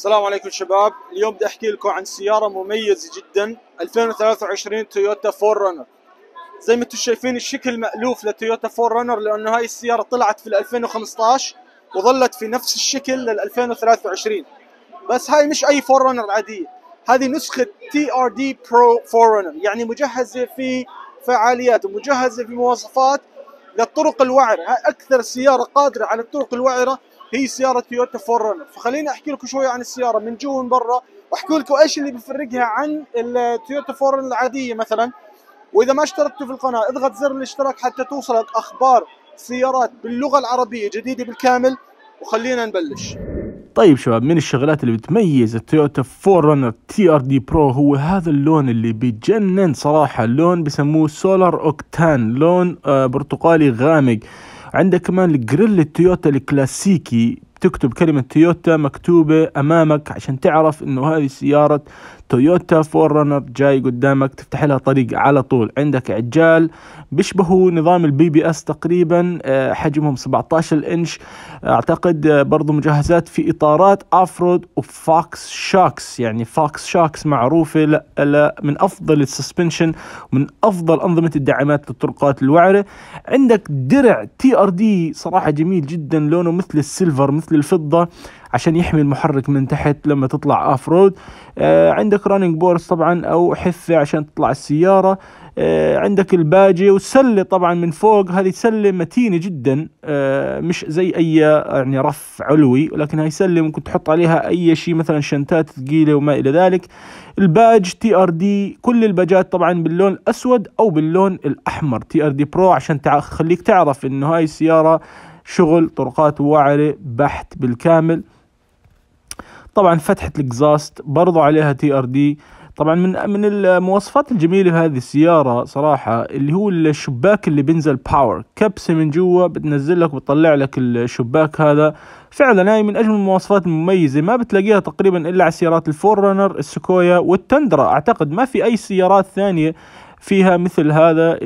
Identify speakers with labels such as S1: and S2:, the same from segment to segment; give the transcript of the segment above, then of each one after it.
S1: السلام عليكم شباب اليوم بدي احكي لكم عن سياره مميزه جدا 2023 تويوتا 4 رنر زي ما انتم شايفين الشكل مألوف لتويوتا 4 رنر لانه هاي السياره طلعت في 2015 وظلت في نفس الشكل لل 2023 بس هاي مش اي 4 رنر عاديه هذه نسخه تي ار دي برو 4 رنر يعني مجهزه في فعاليات ومجهزه في مواصفات للطرق الوعره هاي اكثر سياره قادره على الطرق الوعره هي سياره تويوتا فور رنر فخليني احكي لكم شوي عن السياره من جوا ومن برا واحكي لكم ايش اللي بيفرقها عن التويوتا فور رنر العاديه مثلا واذا ما اشتركتوا في القناه اضغط زر الاشتراك حتى توصلك اخبار سيارات باللغه العربيه جديده بالكامل وخلينا نبلش
S2: طيب شباب من الشغلات اللي بتميز التويوتا 4 تي ار دي برو هو هذا اللون اللي بجنن صراحة لون بسموه سولار اوكتان لون آه، برتقالي غامق عندك كمان الجريل التويوتا الكلاسيكي تكتب كلمة تويوتا مكتوبة أمامك عشان تعرف إنه هذه سيارة تويوتا فور رانر جاي قدامك تفتح لها طريق على طول عندك عجال بيشبهوا نظام البي بي اس تقريبا آه، حجمهم 17 انش اعتقد آه، برضو مجهزات في اطارات افرود وفاكس شاكس يعني فاكس شاكس معروفه لا لا من افضل السسبنشن من افضل انظمه الدعامات للطرقات الوعره عندك درع تي ار دي صراحه جميل جدا لونه مثل السيلفر مثل للفضه عشان يحمي المحرك من تحت لما تطلع أوف رود آه عندك رانينج بورس طبعا أو حفة عشان تطلع السيارة آه عندك الباجي والسلة طبعا من فوق هذه سلة متينة جدا آه مش زي أي يعني رف علوي ولكن هاي سلة ممكن تحط عليها أي شيء مثلا شنتات ثقيلة وما إلى ذلك الباج تي ار دي كل الباجات طبعا باللون الأسود أو باللون الأحمر تي ار دي برو عشان تخليك تعرف إنه هاي السيارة شغل طرقات وعرة بحت بالكامل طبعا فتحة الاكزاست برضو عليها تي ار دي طبعا من من المواصفات الجميله هذه السياره صراحه اللي هو الشباك اللي بينزل باور كبسه من جوا بتنزل لك وبتطلع لك الشباك هذا فعلا هاي من اجمل المواصفات المميزه ما بتلاقيها تقريبا الا على سيارات الفور رانر السكويا والتندرا اعتقد ما في اي سيارات ثانيه فيها مثل هذا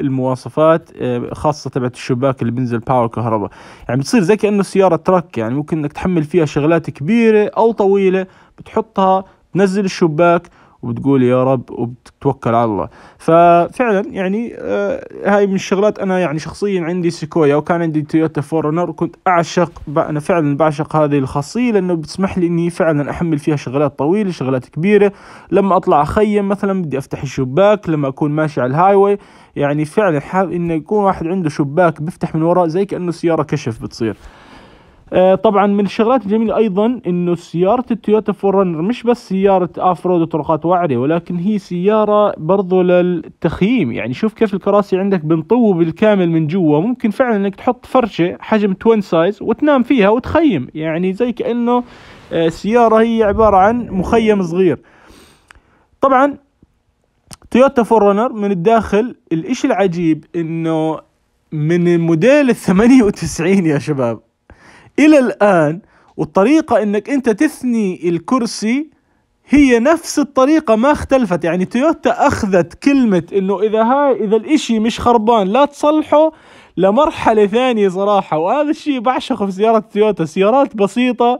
S2: المواصفات آه، خاصه تبعت الشباك اللي بينزل باور كهرباء يعني بتصير زي كانه سياره ترك يعني ممكن انك تحمل فيها شغلات كبيره او طويله بتحطها تنزل الشباك وبتقول يا رب وبتتوكل على الله ففعلا يعني آه هاي من الشغلات انا يعني شخصيا عندي سيكويا وكان عندي تويوتا فورنر وكنت اعشق انا فعلا بعشق هذه الخاصيه لانه بتسمح لي اني فعلا احمل فيها شغلات طويله شغلات كبيره لما اطلع اخيم مثلا بدي افتح الشباك لما اكون ماشي على الهاي واي يعني فعلا حاب انه يكون واحد عنده شباك بيفتح من وراء زي كانه سياره كشف بتصير آه، طبعا من الشغلات الجميلة أيضا أنه سيارة التويوتا فور رنر مش بس سيارة افرود رود وطرقات وعرة ولكن هي سيارة برضو للتخييم يعني شوف كيف الكراسي عندك بنطو بالكامل من جوا ممكن فعلا أنك تحط فرشة حجم توين سايز وتنام فيها وتخيم يعني زي كأنه آه، سيارة هي عبارة عن مخيم صغير طبعا تويوتا فور رنر من الداخل الإشي العجيب أنه من موديل ال 98 يا شباب الى الان والطريقه انك انت تثني الكرسي هي نفس الطريقة ما اختلفت يعني تويوتا أخذت كلمة إنه إذا هاي إذا الإشي مش خربان لا تصلحه لمرحلة ثانية صراحة وهذا الشيء بعشقه في سيارة تويوتا سيارات بسيطة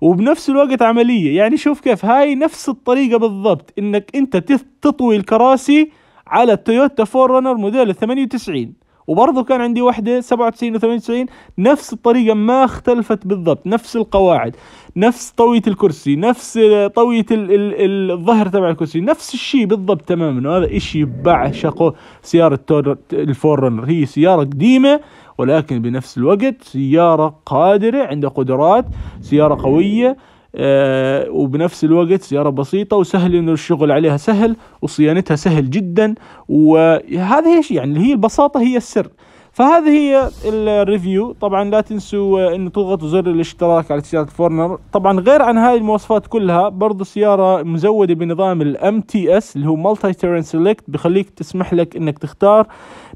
S2: وبنفس الوقت عملية يعني شوف كيف هاي نفس الطريقة بالضبط إنك أنت تطوي الكراسي على التويوتا فور رانر موديل 98 وبرضه كان عندي وحده 97 و98 نفس الطريقه ما اختلفت بالضبط نفس القواعد نفس طويه الكرسي نفس طويه الظهر تبع الكرسي نفس الشيء بالضبط تماما وهذا إشي بعشقه سياره الفور رنر هي سياره قديمه ولكن بنفس الوقت سياره قادره عندها قدرات سياره قويه آه، وبنفس الوقت سيارة بسيطة وسهل انه الشغل عليها سهل وصيانتها سهل جدا وهذه هي يعني هي البساطة هي السر فهذه هي الريفيو طبعا لا تنسوا انه تضغطوا زر الاشتراك على سيارة فورنر طبعا غير عن هاي المواصفات كلها برضو سيارة مزودة بنظام الام تي اس اللي هو Multi تيرن سيلكت بخليك تسمح لك انك تختار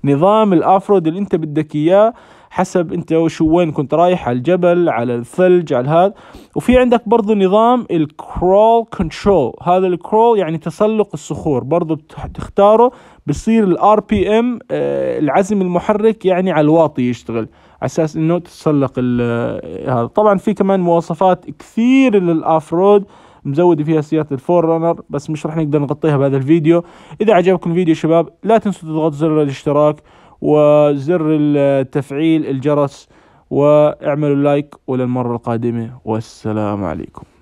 S2: نظام الافرود اللي انت بدك اياه حسب انت وشو وين كنت رايح على الجبل على الثلج على هذا وفي عندك برضو نظام الكرول كنترول هذا الكرول يعني تسلق الصخور برضو تختاره بصير الار بي ام آه، العزم المحرك يعني على الواطي يشتغل على اساس انه تتسلق آه، هذا طبعا في كمان مواصفات كثير للاوف رود مزود فيها سيارة الفور رانر بس مش رح نقدر نغطيها بهذا الفيديو إذا عجبكم الفيديو شباب لا تنسوا تضغطوا زر الاشتراك وزر التفعيل الجرس واعملوا لايك وللمرة القادمة والسلام عليكم